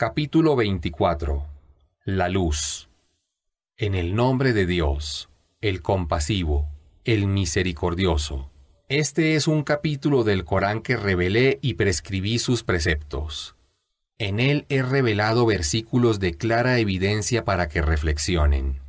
Capítulo 24 La luz. En el nombre de Dios, el compasivo, el misericordioso. Este es un capítulo del Corán que revelé y prescribí sus preceptos. En él he revelado versículos de clara evidencia para que reflexionen.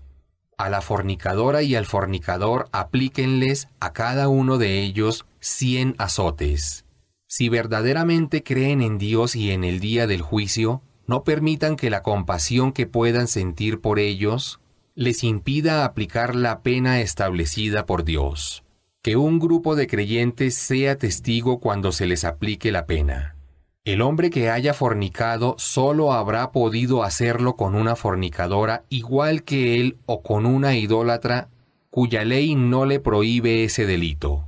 A la fornicadora y al fornicador aplíquenles a cada uno de ellos cien azotes. Si verdaderamente creen en Dios y en el día del juicio, no permitan que la compasión que puedan sentir por ellos les impida aplicar la pena establecida por Dios. Que un grupo de creyentes sea testigo cuando se les aplique la pena. El hombre que haya fornicado solo habrá podido hacerlo con una fornicadora igual que él o con una idólatra cuya ley no le prohíbe ese delito.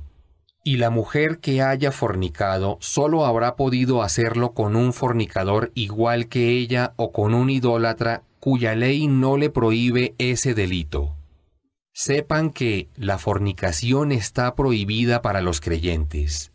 Y la mujer que haya fornicado solo habrá podido hacerlo con un fornicador igual que ella o con un idólatra cuya ley no le prohíbe ese delito. Sepan que la fornicación está prohibida para los creyentes.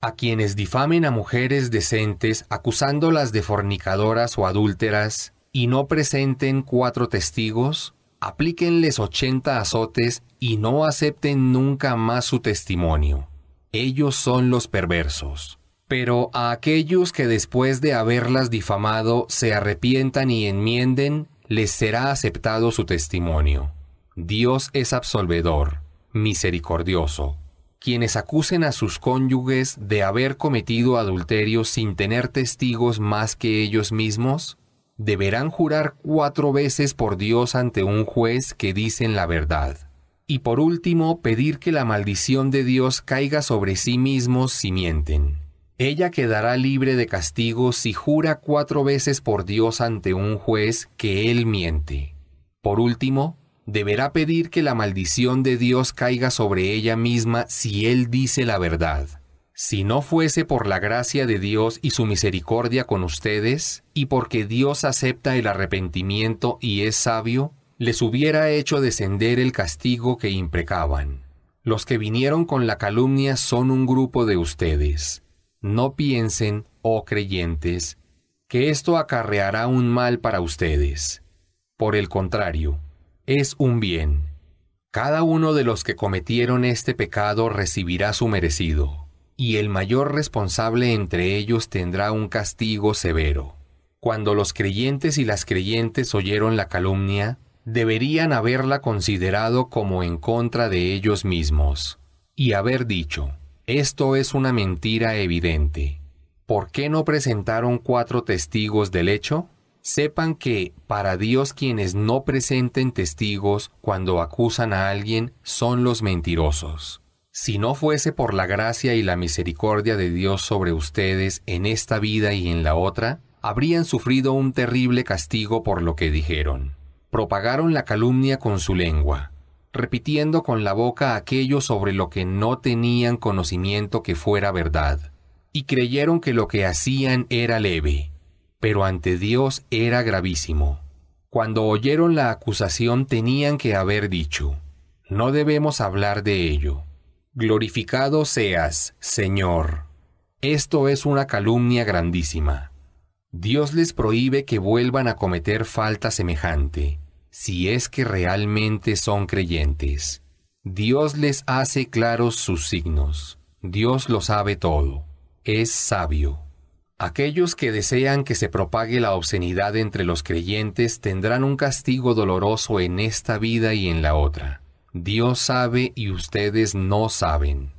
A quienes difamen a mujeres decentes acusándolas de fornicadoras o adúlteras y no presenten cuatro testigos, aplíquenles ochenta azotes y no acepten nunca más su testimonio. Ellos son los perversos. Pero a aquellos que después de haberlas difamado se arrepientan y enmienden, les será aceptado su testimonio. Dios es absolvedor, misericordioso. Quienes acusen a sus cónyuges de haber cometido adulterio sin tener testigos más que ellos mismos, deberán jurar cuatro veces por Dios ante un juez que dicen la verdad. Y por último, pedir que la maldición de Dios caiga sobre sí mismos si mienten. Ella quedará libre de castigo si jura cuatro veces por Dios ante un juez que él miente. Por último, deberá pedir que la maldición de Dios caiga sobre ella misma si él dice la verdad. Si no fuese por la gracia de Dios y su misericordia con ustedes, y porque Dios acepta el arrepentimiento y es sabio, les hubiera hecho descender el castigo que imprecaban. Los que vinieron con la calumnia son un grupo de ustedes. No piensen, oh creyentes, que esto acarreará un mal para ustedes. Por el contrario, es un bien. Cada uno de los que cometieron este pecado recibirá su merecido, y el mayor responsable entre ellos tendrá un castigo severo. Cuando los creyentes y las creyentes oyeron la calumnia, deberían haberla considerado como en contra de ellos mismos, y haber dicho, esto es una mentira evidente. ¿Por qué no presentaron cuatro testigos del hecho? Sepan que, para Dios quienes no presenten testigos cuando acusan a alguien son los mentirosos. Si no fuese por la gracia y la misericordia de Dios sobre ustedes en esta vida y en la otra, habrían sufrido un terrible castigo por lo que dijeron propagaron la calumnia con su lengua, repitiendo con la boca aquello sobre lo que no tenían conocimiento que fuera verdad, y creyeron que lo que hacían era leve, pero ante Dios era gravísimo. Cuando oyeron la acusación tenían que haber dicho, no debemos hablar de ello. Glorificado seas, Señor. Esto es una calumnia grandísima. Dios les prohíbe que vuelvan a cometer falta semejante, si es que realmente son creyentes. Dios les hace claros sus signos. Dios lo sabe todo. Es sabio. Aquellos que desean que se propague la obscenidad entre los creyentes tendrán un castigo doloroso en esta vida y en la otra. Dios sabe y ustedes no saben.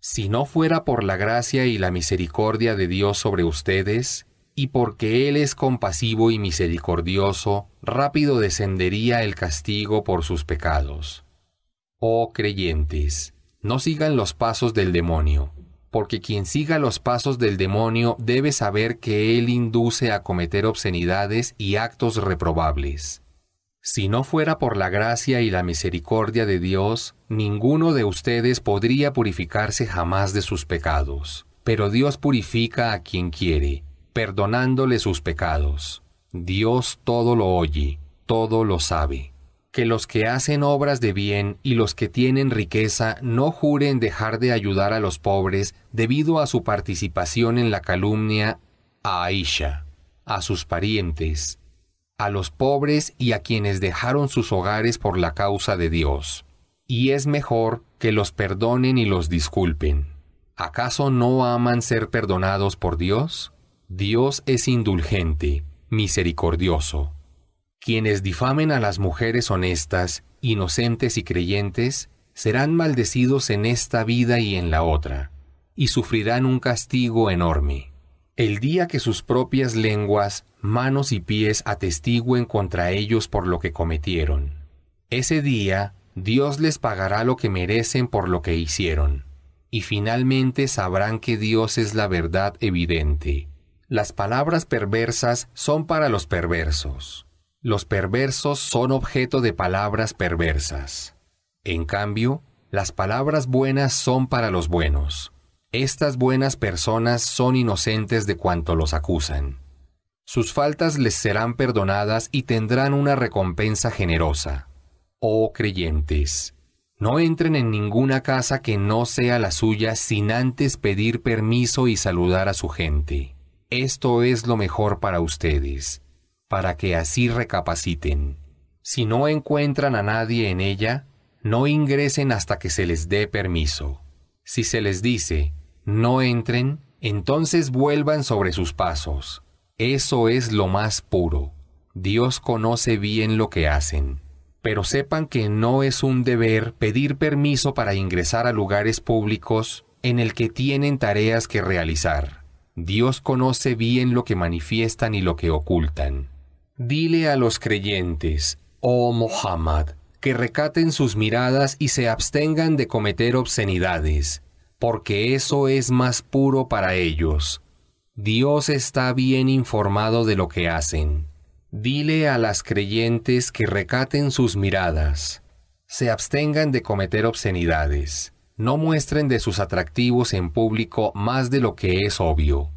Si no fuera por la gracia y la misericordia de Dios sobre ustedes, y porque Él es compasivo y misericordioso, rápido descendería el castigo por sus pecados. Oh creyentes, no sigan los pasos del demonio, porque quien siga los pasos del demonio debe saber que Él induce a cometer obscenidades y actos reprobables. Si no fuera por la gracia y la misericordia de Dios, ninguno de ustedes podría purificarse jamás de sus pecados. Pero Dios purifica a quien quiere, perdonándole sus pecados. Dios todo lo oye, todo lo sabe. Que los que hacen obras de bien y los que tienen riqueza no juren dejar de ayudar a los pobres debido a su participación en la calumnia a Aisha, a sus parientes, a los pobres y a quienes dejaron sus hogares por la causa de Dios. Y es mejor que los perdonen y los disculpen. ¿Acaso no aman ser perdonados por Dios? Dios es indulgente, misericordioso. Quienes difamen a las mujeres honestas, inocentes y creyentes, serán maldecidos en esta vida y en la otra, y sufrirán un castigo enorme. El día que sus propias lenguas, manos y pies atestiguen contra ellos por lo que cometieron. Ese día Dios les pagará lo que merecen por lo que hicieron, y finalmente sabrán que Dios es la verdad evidente, las palabras perversas son para los perversos. Los perversos son objeto de palabras perversas. En cambio, las palabras buenas son para los buenos. Estas buenas personas son inocentes de cuanto los acusan. Sus faltas les serán perdonadas y tendrán una recompensa generosa. Oh creyentes, no entren en ninguna casa que no sea la suya sin antes pedir permiso y saludar a su gente esto es lo mejor para ustedes, para que así recapaciten. Si no encuentran a nadie en ella, no ingresen hasta que se les dé permiso. Si se les dice, no entren, entonces vuelvan sobre sus pasos. Eso es lo más puro. Dios conoce bien lo que hacen. Pero sepan que no es un deber pedir permiso para ingresar a lugares públicos en el que tienen tareas que realizar. Dios conoce bien lo que manifiestan y lo que ocultan. Dile a los creyentes, oh Muhammad, que recaten sus miradas y se abstengan de cometer obscenidades, porque eso es más puro para ellos. Dios está bien informado de lo que hacen. Dile a las creyentes que recaten sus miradas, se abstengan de cometer obscenidades no muestren de sus atractivos en público más de lo que es obvio,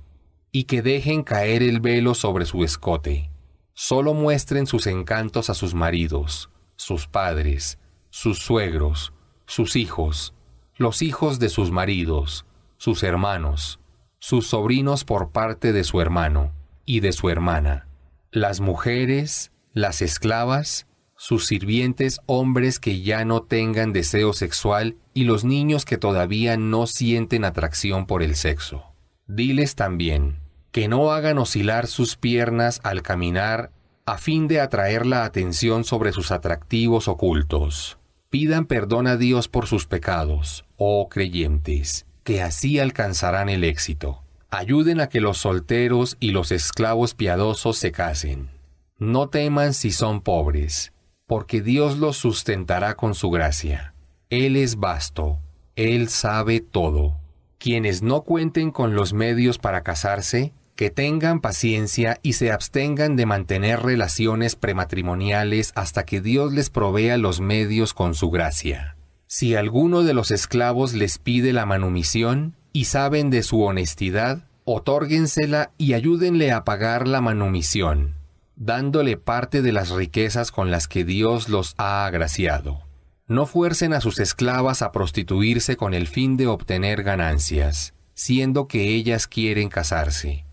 y que dejen caer el velo sobre su escote. Solo muestren sus encantos a sus maridos, sus padres, sus suegros, sus hijos, los hijos de sus maridos, sus hermanos, sus sobrinos por parte de su hermano y de su hermana, las mujeres, las esclavas sus sirvientes hombres que ya no tengan deseo sexual y los niños que todavía no sienten atracción por el sexo. Diles también que no hagan oscilar sus piernas al caminar a fin de atraer la atención sobre sus atractivos ocultos. Pidan perdón a Dios por sus pecados, oh creyentes, que así alcanzarán el éxito. Ayuden a que los solteros y los esclavos piadosos se casen. No teman si son pobres, porque Dios los sustentará con su gracia. Él es vasto, Él sabe todo. Quienes no cuenten con los medios para casarse, que tengan paciencia y se abstengan de mantener relaciones prematrimoniales hasta que Dios les provea los medios con su gracia. Si alguno de los esclavos les pide la manumisión y saben de su honestidad, otórguensela y ayúdenle a pagar la manumisión dándole parte de las riquezas con las que Dios los ha agraciado. No fuercen a sus esclavas a prostituirse con el fin de obtener ganancias, siendo que ellas quieren casarse.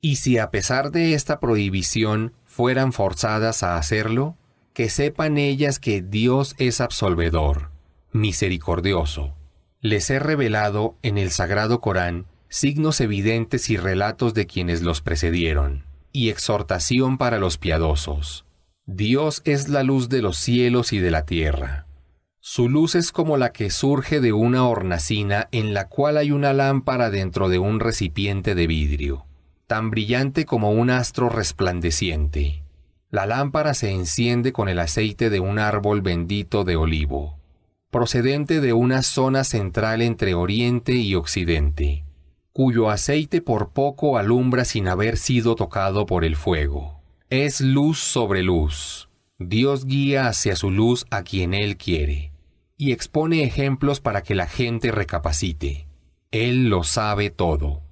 Y si a pesar de esta prohibición fueran forzadas a hacerlo, que sepan ellas que Dios es absolvedor, misericordioso. Les he revelado en el Sagrado Corán signos evidentes y relatos de quienes los precedieron y exhortación para los piadosos. Dios es la luz de los cielos y de la tierra. Su luz es como la que surge de una hornacina en la cual hay una lámpara dentro de un recipiente de vidrio, tan brillante como un astro resplandeciente. La lámpara se enciende con el aceite de un árbol bendito de olivo, procedente de una zona central entre Oriente y Occidente cuyo aceite por poco alumbra sin haber sido tocado por el fuego. Es luz sobre luz. Dios guía hacia su luz a quien Él quiere, y expone ejemplos para que la gente recapacite. Él lo sabe todo.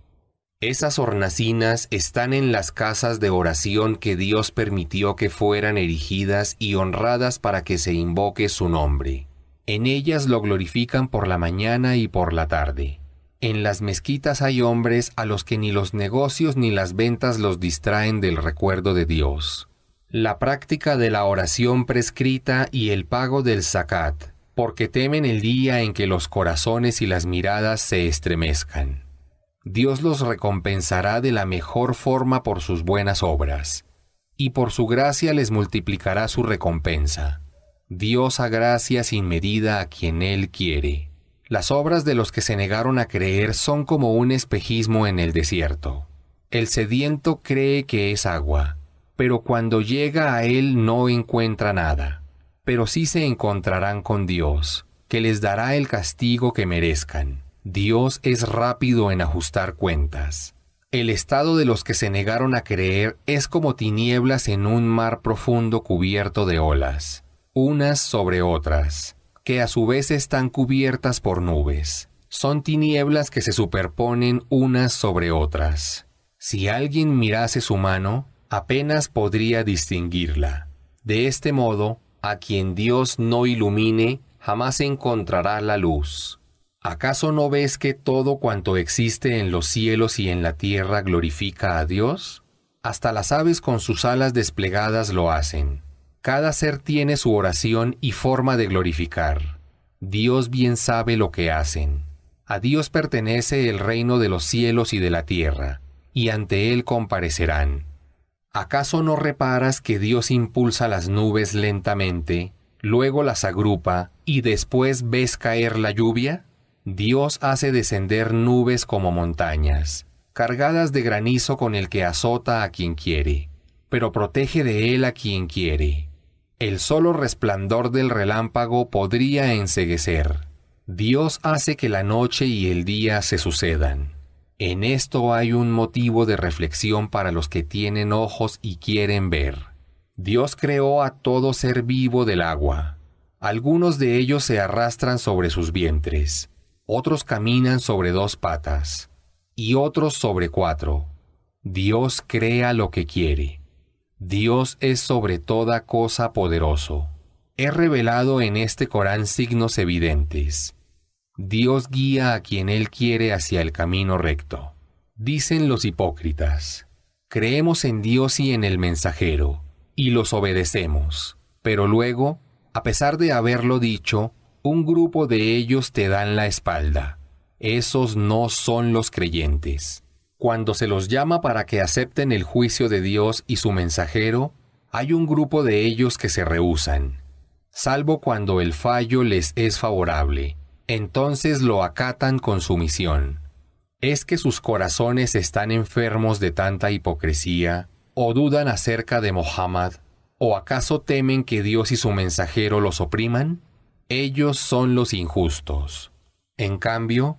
Esas hornacinas están en las casas de oración que Dios permitió que fueran erigidas y honradas para que se invoque su nombre. En ellas lo glorifican por la mañana y por la tarde. En las mezquitas hay hombres a los que ni los negocios ni las ventas los distraen del recuerdo de Dios. La práctica de la oración prescrita y el pago del zakat, porque temen el día en que los corazones y las miradas se estremezcan. Dios los recompensará de la mejor forma por sus buenas obras, y por su gracia les multiplicará su recompensa. Dios ha gracia sin medida a quien Él quiere. Las obras de los que se negaron a creer son como un espejismo en el desierto. El sediento cree que es agua, pero cuando llega a él no encuentra nada. Pero sí se encontrarán con Dios, que les dará el castigo que merezcan. Dios es rápido en ajustar cuentas. El estado de los que se negaron a creer es como tinieblas en un mar profundo cubierto de olas, unas sobre otras que a su vez están cubiertas por nubes. Son tinieblas que se superponen unas sobre otras. Si alguien mirase su mano, apenas podría distinguirla. De este modo, a quien Dios no ilumine, jamás encontrará la luz. ¿Acaso no ves que todo cuanto existe en los cielos y en la tierra glorifica a Dios? Hasta las aves con sus alas desplegadas lo hacen. Cada ser tiene su oración y forma de glorificar. Dios bien sabe lo que hacen. A Dios pertenece el reino de los cielos y de la tierra, y ante Él comparecerán. ¿Acaso no reparas que Dios impulsa las nubes lentamente, luego las agrupa y después ves caer la lluvia? Dios hace descender nubes como montañas, cargadas de granizo con el que azota a quien quiere, pero protege de él a quien quiere. El solo resplandor del relámpago podría enseguecer. Dios hace que la noche y el día se sucedan. En esto hay un motivo de reflexión para los que tienen ojos y quieren ver. Dios creó a todo ser vivo del agua. Algunos de ellos se arrastran sobre sus vientres, otros caminan sobre dos patas, y otros sobre cuatro. Dios crea lo que quiere. Dios es sobre toda cosa poderoso. He revelado en este Corán signos evidentes. Dios guía a quien Él quiere hacia el camino recto. Dicen los hipócritas, creemos en Dios y en el mensajero, y los obedecemos. Pero luego, a pesar de haberlo dicho, un grupo de ellos te dan la espalda. Esos no son los creyentes. Cuando se los llama para que acepten el juicio de Dios y su mensajero, hay un grupo de ellos que se rehusan, salvo cuando el fallo les es favorable, entonces lo acatan con sumisión. ¿Es que sus corazones están enfermos de tanta hipocresía, o dudan acerca de Mohammed, o acaso temen que Dios y su mensajero los opriman? Ellos son los injustos. En cambio,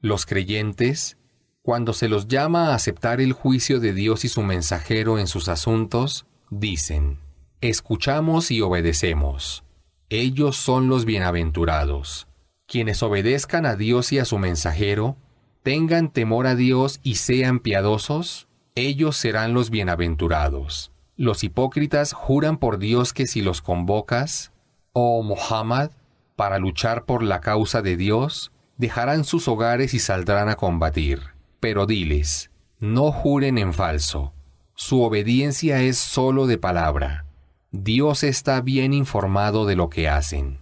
los creyentes, cuando se los llama a aceptar el juicio de Dios y su mensajero en sus asuntos, dicen, escuchamos y obedecemos. Ellos son los bienaventurados. Quienes obedezcan a Dios y a su mensajero, tengan temor a Dios y sean piadosos, ellos serán los bienaventurados. Los hipócritas juran por Dios que si los convocas, oh Muhammad, para luchar por la causa de Dios, dejarán sus hogares y saldrán a combatir. Pero diles, no juren en falso. Su obediencia es sólo de palabra. Dios está bien informado de lo que hacen.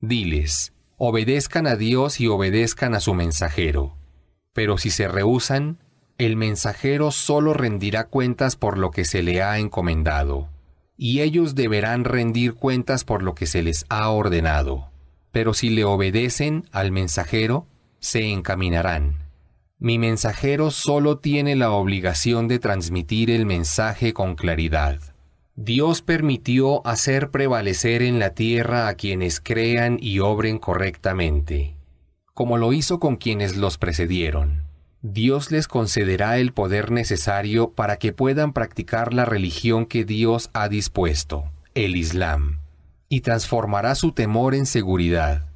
Diles, obedezcan a Dios y obedezcan a su mensajero. Pero si se rehusan, el mensajero sólo rendirá cuentas por lo que se le ha encomendado, y ellos deberán rendir cuentas por lo que se les ha ordenado. Pero si le obedecen al mensajero, se encaminarán mi mensajero solo tiene la obligación de transmitir el mensaje con claridad. Dios permitió hacer prevalecer en la tierra a quienes crean y obren correctamente, como lo hizo con quienes los precedieron. Dios les concederá el poder necesario para que puedan practicar la religión que Dios ha dispuesto, el Islam, y transformará su temor en seguridad.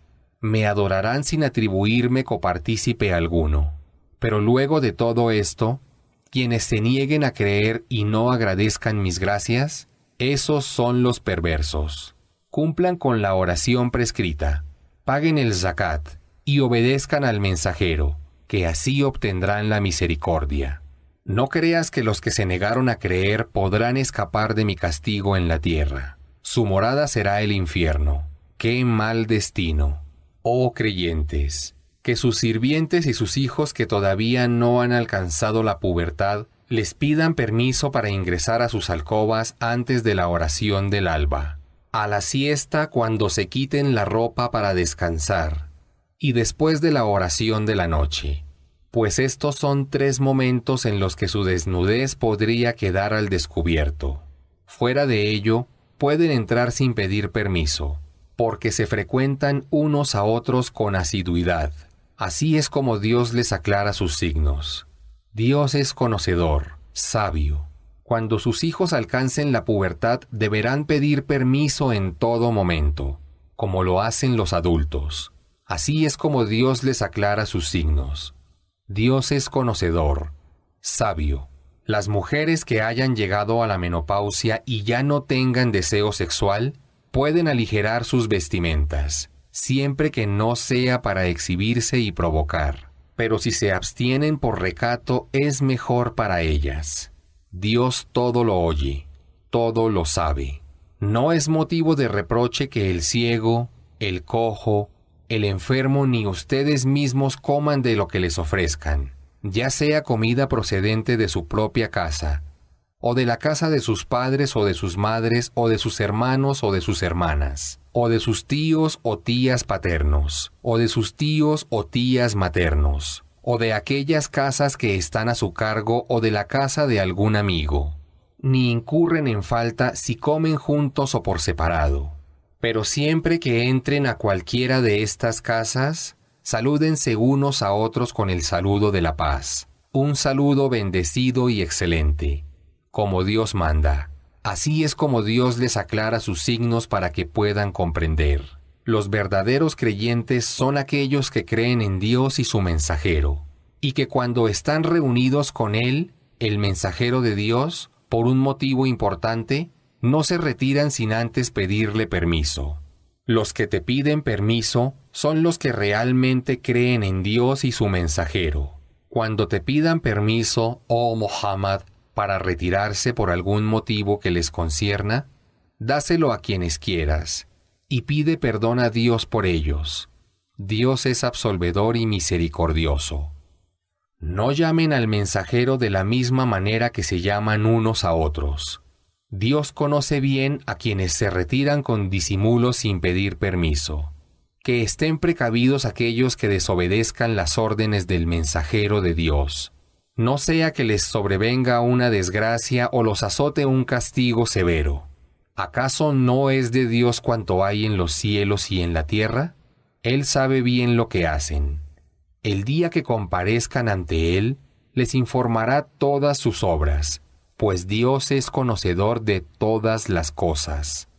Me adorarán sin atribuirme copartícipe alguno. Pero luego de todo esto, quienes se nieguen a creer y no agradezcan mis gracias, esos son los perversos. Cumplan con la oración prescrita, paguen el zakat y obedezcan al mensajero, que así obtendrán la misericordia. No creas que los que se negaron a creer podrán escapar de mi castigo en la tierra. Su morada será el infierno. ¡Qué mal destino! Oh creyentes, que sus sirvientes y sus hijos que todavía no han alcanzado la pubertad les pidan permiso para ingresar a sus alcobas antes de la oración del alba, a la siesta cuando se quiten la ropa para descansar, y después de la oración de la noche, pues estos son tres momentos en los que su desnudez podría quedar al descubierto. Fuera de ello, pueden entrar sin pedir permiso, porque se frecuentan unos a otros con asiduidad. Así es como Dios les aclara sus signos. Dios es conocedor, sabio. Cuando sus hijos alcancen la pubertad deberán pedir permiso en todo momento, como lo hacen los adultos. Así es como Dios les aclara sus signos. Dios es conocedor, sabio. Las mujeres que hayan llegado a la menopausia y ya no tengan deseo sexual pueden aligerar sus vestimentas siempre que no sea para exhibirse y provocar. Pero si se abstienen por recato es mejor para ellas. Dios todo lo oye, todo lo sabe. No es motivo de reproche que el ciego, el cojo, el enfermo ni ustedes mismos coman de lo que les ofrezcan, ya sea comida procedente de su propia casa, o de la casa de sus padres o de sus madres o de sus hermanos o de sus hermanas o de sus tíos o tías paternos, o de sus tíos o tías maternos, o de aquellas casas que están a su cargo o de la casa de algún amigo, ni incurren en falta si comen juntos o por separado. Pero siempre que entren a cualquiera de estas casas, salúdense unos a otros con el saludo de la paz, un saludo bendecido y excelente, como Dios manda. Así es como Dios les aclara sus signos para que puedan comprender. Los verdaderos creyentes son aquellos que creen en Dios y su mensajero, y que cuando están reunidos con Él, el mensajero de Dios, por un motivo importante, no se retiran sin antes pedirle permiso. Los que te piden permiso son los que realmente creen en Dios y su mensajero. Cuando te pidan permiso, oh Muhammad, para retirarse por algún motivo que les concierna, dáselo a quienes quieras, y pide perdón a Dios por ellos. Dios es absolvedor y misericordioso. No llamen al mensajero de la misma manera que se llaman unos a otros. Dios conoce bien a quienes se retiran con disimulo sin pedir permiso. Que estén precavidos aquellos que desobedezcan las órdenes del mensajero de Dios no sea que les sobrevenga una desgracia o los azote un castigo severo. ¿Acaso no es de Dios cuanto hay en los cielos y en la tierra? Él sabe bien lo que hacen. El día que comparezcan ante Él, les informará todas sus obras, pues Dios es conocedor de todas las cosas.